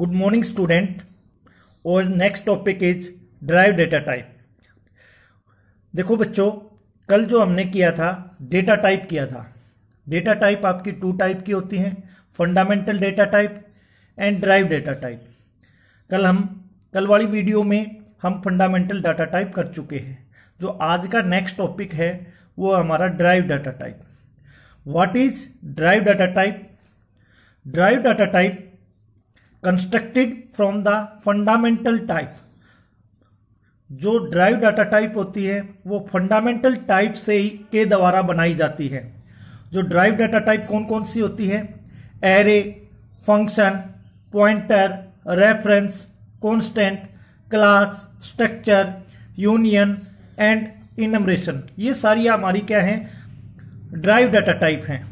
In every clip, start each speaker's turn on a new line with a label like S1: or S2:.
S1: Good morning student और next topic is derived data type देखो बच्चों कल जो हमने किया था डेटा टाइप किया था डेटा टाइप आपकी टू टाइप की होती हैं fundamental data type and derived data type कल हम कल वाली वीडियो में हम फंडामेंटल डाटा टाइप कर चुके हैं जो आज का नेक्स्ट टॉपिक है वो हमारा derived data type what is derived data type derived data type constructed from the fundamental type जो ड्राइव डाटा टाइप होती है वो फंडामेंटल टाइप से ही के द्वारा बनाई जाती है जो ड्राइव डाटा टाइप कौन कौन सी होती है array function pointer reference constant class structure union and enumeration ये सारी हमारी क्या है ड्राइव डाटा टाइप हैं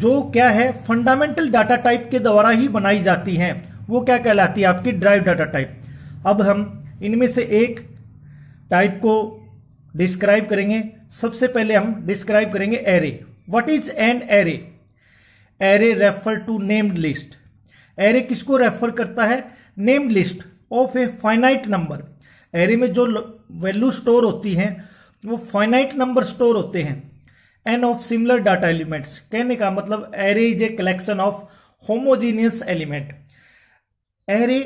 S1: जो क्या है फंडामेंटल डाटा टाइप के द्वारा ही बनाई जाती हैं वो क्या कहलाती है आपकी ड्राइव डाटा टाइप अब हम इनमें से एक टाइप को डिस्क्राइब करेंगे सबसे पहले हम डिस्क्राइब करेंगे array what is an array array refer to named list array किसको रेफर करता है named list of a finite number array में जो वैल्यू स्टोर होती हैं वो फाइनाइट नंबर स्टोर होते हैं and of similar data elements कहने का मतलब array is a collection of homogeneous element array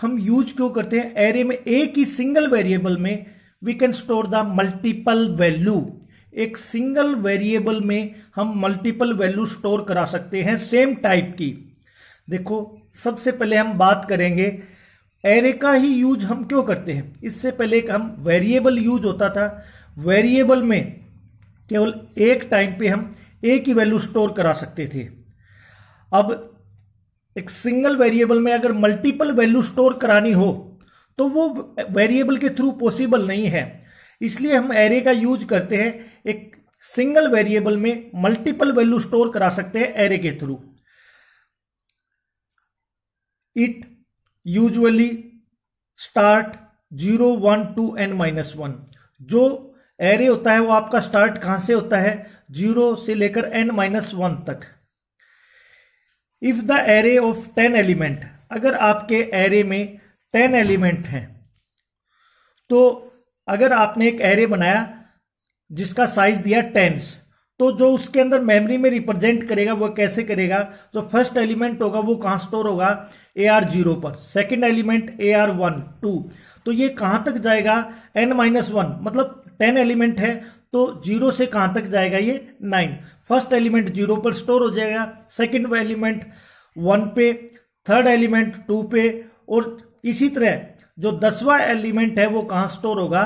S1: हम यूज क्यों करते हैं एरे में एक ही सिंगल वेरिएबल में we can store the multiple value एक सिंगल वेरिएबल में हम मल्टीपल वैल्यू स्टोर करा सकते हैं सेम टाइप की देखो सबसे पहले हम बात करेंगे एरे का ही यूज हम क्यों करते हैं इससे पहले एक हम वेरिएबल यूज होता था वेरिएबल में केवल एक टाइम पे हम ए की वैल्यू स्टोर करा सकते थे अब एक सिंगल वेरिएबल में अगर मल्टीपल वैल्यू स्टोर करानी हो तो वो वेरिएबल के थ्रू पॉसिबल नहीं है इसलिए हम एरे का यूज करते हैं एक सिंगल वेरिएबल में मल्टीपल वैल्यू स्टोर करा सकते हैं एरे के through it usually start zero one two N minus one जो एरे होता है वो आपका स्टार्ट कहां से होता है जीरो से लेकर एन माइनस वन तक if the array of ten element अगर आपके एरे में टेन एलिमेंट हैं तो अगर आपने एक एरे बनाया जिसका साइज दिया टेन्स तो जो उसके अंदर मेमोरी में रिप्रेजेंट करेगा वो कैसे करेगा जो फर्स्ट एलिमेंट होगा वो कहां स्टोर होगा ए आर जीरो पर second element A R one two तो ये कहां तक जाएगा एन माइनस वन मतलब टेन एलिमेंट है तो जीरो से कहां तक जाएगा ये नाइन फर्स्ट एलिमेंट जीरो पर स्टोर हो जाएगा सेकेंड एलिमेंट वन पे थर्ड एलिमेंट टू पे और इसी तरह जो दसवा एलिमेंट है वो कहां स्टोर होगा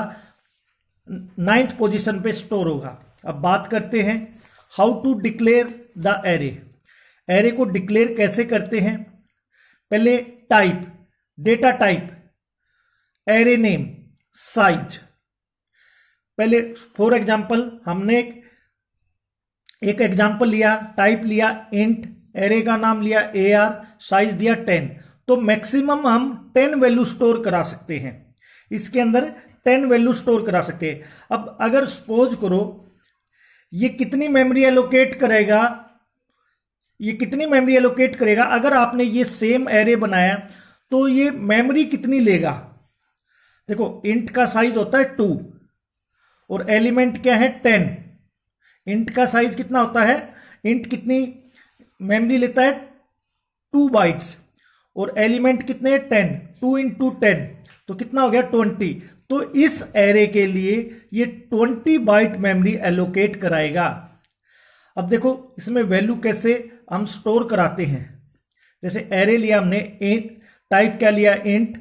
S1: नाइन्थ पोजीशन पे स्टोर होगा अब बात करते हैं how to declare the array array को डिक्लेयर कैसे करते हैं पहले type data type array name size पहले फॉर एग्जाम्पल हमने एक एग्जाम्पल लिया टाइप लिया इंट एरे का नाम लिया ए आर साइज दिया टेन तो मैक्सिमम हम टेन वैल्यू स्टोर करा सकते हैं इसके अंदर टेन वैल्यू स्टोर करा सकते हैं अब अगर सपोज करो ये कितनी मेमोरी एलोकेट करेगा ये कितनी मेमोरी एलोकेट करेगा अगर आपने ये सेम एरे बनाया तो ये मेमोरी कितनी लेगा देखो इंट का साइज होता है टू और एलिमेंट क्या है टेन इंट का साइज कितना होता है इंट कितनी मेमोरी लेता है टू बाइट्स और एलिमेंट कितने टेन टू इंटू टेन तो कितना हो गया ट्वेंटी तो इस एरे के लिए ये ट्वेंटी बाइट मेमोरी एलोकेट कराएगा अब देखो इसमें वैल्यू कैसे हम स्टोर कराते हैं जैसे एरे लिया हमने टाइप क्या लिया इंट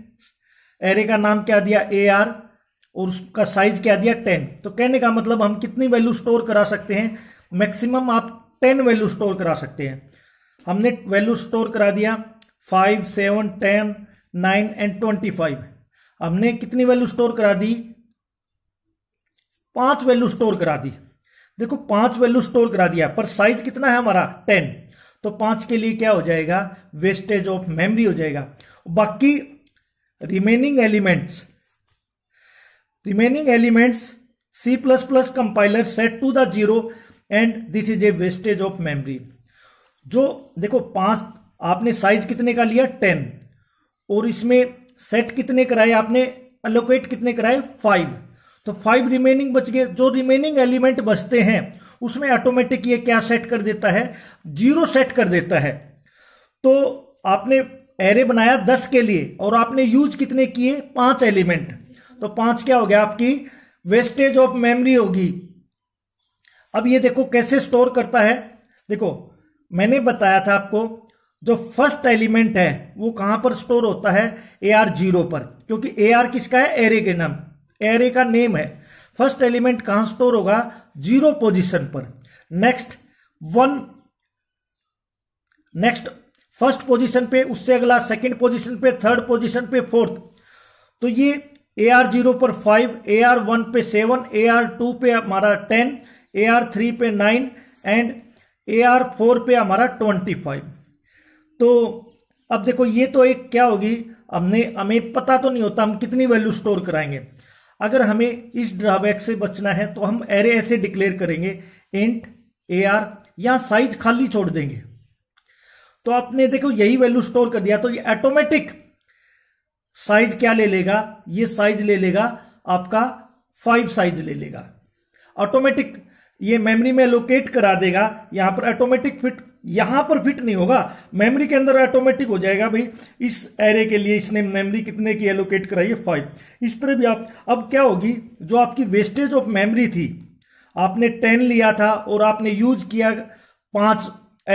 S1: एरे का नाम क्या दिया ए आर और उसका साइज क्या दिया टेन तो कहने का मतलब हम कितनी वैल्यू स्टोर करा सकते हैं मैक्सिमम आप टेन वैल्यू स्टोर करा सकते हैं हमने वैल्यू स्टोर करा दिया five seven ten nine and twenty five हमने कितनी वैल्यू स्टोर करा दी पांच वैल्यू स्टोर करा दी देखो पांच वैल्यू स्टोर करा दिया पर साइज कितना है हमारा टेन तो पांच के लिए क्या हो जाएगा वेस्टेज ऑफ मेमोरी हो जाएगा बाकी remaining elements remaining elements C++ compiler set to the zero and this is a wastage of memory जो देखो पांच आपने साइज कितने का लिया टेन और इसमें सेट कितने कराए आपने अलोकेट कितने कराए फाइव तो फाइव रिमेनिंग बच गए जो रिमेनिंग एलिमेंट बचते हैं उसमें ऑटोमेटिक ये क्या सेट कर देता है जीरो सेट कर देता है तो आपने एरे बनाया दस के लिए और आपने यूज कितने किए पांच एलिमेंट तो पांच क्या हो गया आपकी वेस्टेज ऑफ मेमोरी होगी अब ये देखो कैसे स्टोर करता है देखो मैंने बताया था आपको जो फर्स्ट एलिमेंट है वो कहां पर स्टोर होता है ए आर जीरो पर क्योंकि ए आर किसका है एरे के नाम एरे का नेम है फर्स्ट एलिमेंट कहां स्टोर होगा जीरो पोजिशन पर next one next first position पे उससे अगला सेकेंड पोजिशन पे थर्ड पोजिशन पे फोर्थ तो ये ए आर जीरो पर फाइव ए आर वन पे सेवन ए आर टू पे हमारा टेन ए आर थ्री पे nine and A R four पे हमारा ट्वेंटी फाइव तो अब देखो ये तो एक क्या होगी हमने हमें पता तो नहीं होता हम कितनी वैल्यू स्टोर कराएंगे अगर हमें इस ड्राबैक से बचना है तो हम एरे ऐसे डिक्लेयर करेंगे इंट ए आर या साइज खाली छोड़ देंगे तो आपने देखो यही वैल्यू स्टोर कर दिया तो ये ऑटोमेटिक साइज क्या ले लेगा ये साइज ले लेगा आपका फाइव साइज ले लेगा ऑटोमेटिक ये मेमोरी में लोकेट करा देगा यहां पर ऑटोमेटिक फिट यहां पर फिट नहीं होगा मेमोरी के अंदर ऑटोमेटिक हो जाएगा भाई इस एरे के लिए इसने मेमोरी कितने की एलोकेट कराई है फाइव इस तरह भी आप अब क्या होगी जो आपकी वेस्टेज ऑफ मेमोरी थी आपने टेन लिया था और आपने यूज किया पांच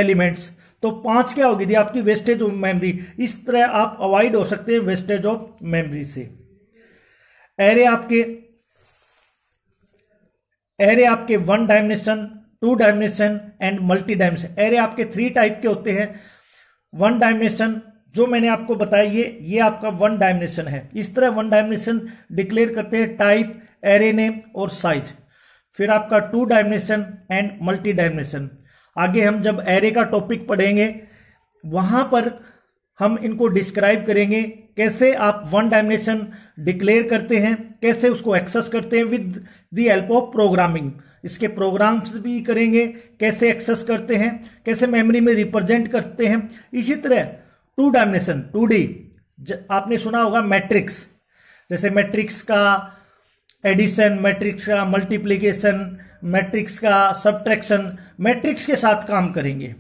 S1: एलिमेंट्स तो पांच क्या होगी दी आपकी वेस्टेज ऑफ मेमोरी इस तरह आप अवॉइड हो सकते हैं वेस्टेज ऑफ मेमोरी से एरे आपके एरे आपके one dimension two dimension and multi dimension array आपके थ्री टाइप के होते हैं वन डायमेंशन जो मैंने आपको बताया ये ये आपका वन डायमेंशन है इस तरह वन डायमेंशन डिक्लेयर करते हैं टाइप एरे नेम और साइज फिर आपका two dimension and multi dimension आगे हम जब एरे का टॉपिक पढ़ेंगे वहां पर हम इनको डिस्क्राइब करेंगे कैसे आप वन डायमेंशन डिक्लेयर करते हैं कैसे उसको एक्सेस करते हैं with the help of programming इसके प्रोग्राम्स भी करेंगे कैसे एक्सेस करते हैं कैसे मेमोरी में रिप्रेजेंट करते हैं इसी तरह टू डायमेंशन टू डी आपने सुना होगा मैट्रिक्स जैसे मैट्रिक्स का एडिशन मैट्रिक्स का मल्टीप्लीकेशन मैट्रिक्स का सब्ट्रैक्शन मैट्रिक्स के साथ काम करेंगे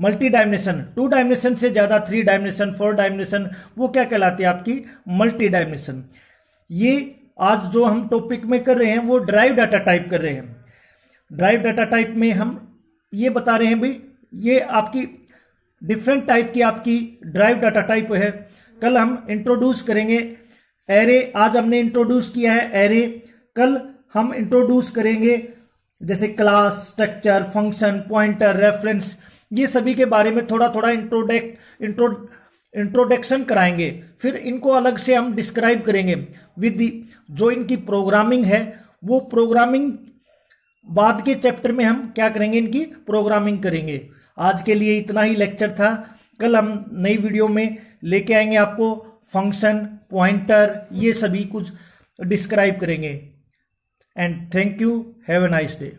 S1: मल्टी डायमेंशन टू डायमेंशन से ज़्यादा थ्री डायमेंशन फोर डायमेंशन वो क्या कहलाती है आपकी मल्टी डायमेंशन ये आज जो हम टॉपिक में कर रहे हैं वो ड्राइव डाटा टाइप कर रहे हैं ड्राइव डाटा टाइप में हम ये बता रहे हैं भाई ये आपकी डिफरेंट टाइप की आपकी ड्राइव डाटा टाइप है कल हम इंट्रोड्यूस करेंगे एरे आज हमने इंट्रोड्यूस किया है एरे कल हम इंट्रोड्यूस करेंगे जैसे class structure function pointer reference ये सभी के बारे में थोड़ा थोड़ा इंट्रोडक्ट इंट्रो इंट्रोडक्शन कराएंगे फिर इनको अलग से हम डिस्क्राइब करेंगे विद जो इनकी प्रोग्रामिंग है वो प्रोग्रामिंग बाद के चैप्टर में हम क्या करेंगे इनकी प्रोग्रामिंग करेंगे आज के लिए इतना ही लेक्चर था कल हम नई वीडियो में लेके आएंगे आपको फंक्शन पॉइंटर ये सभी कुछ डिस्क्राइब करेंगे and thank you. Have a nice day.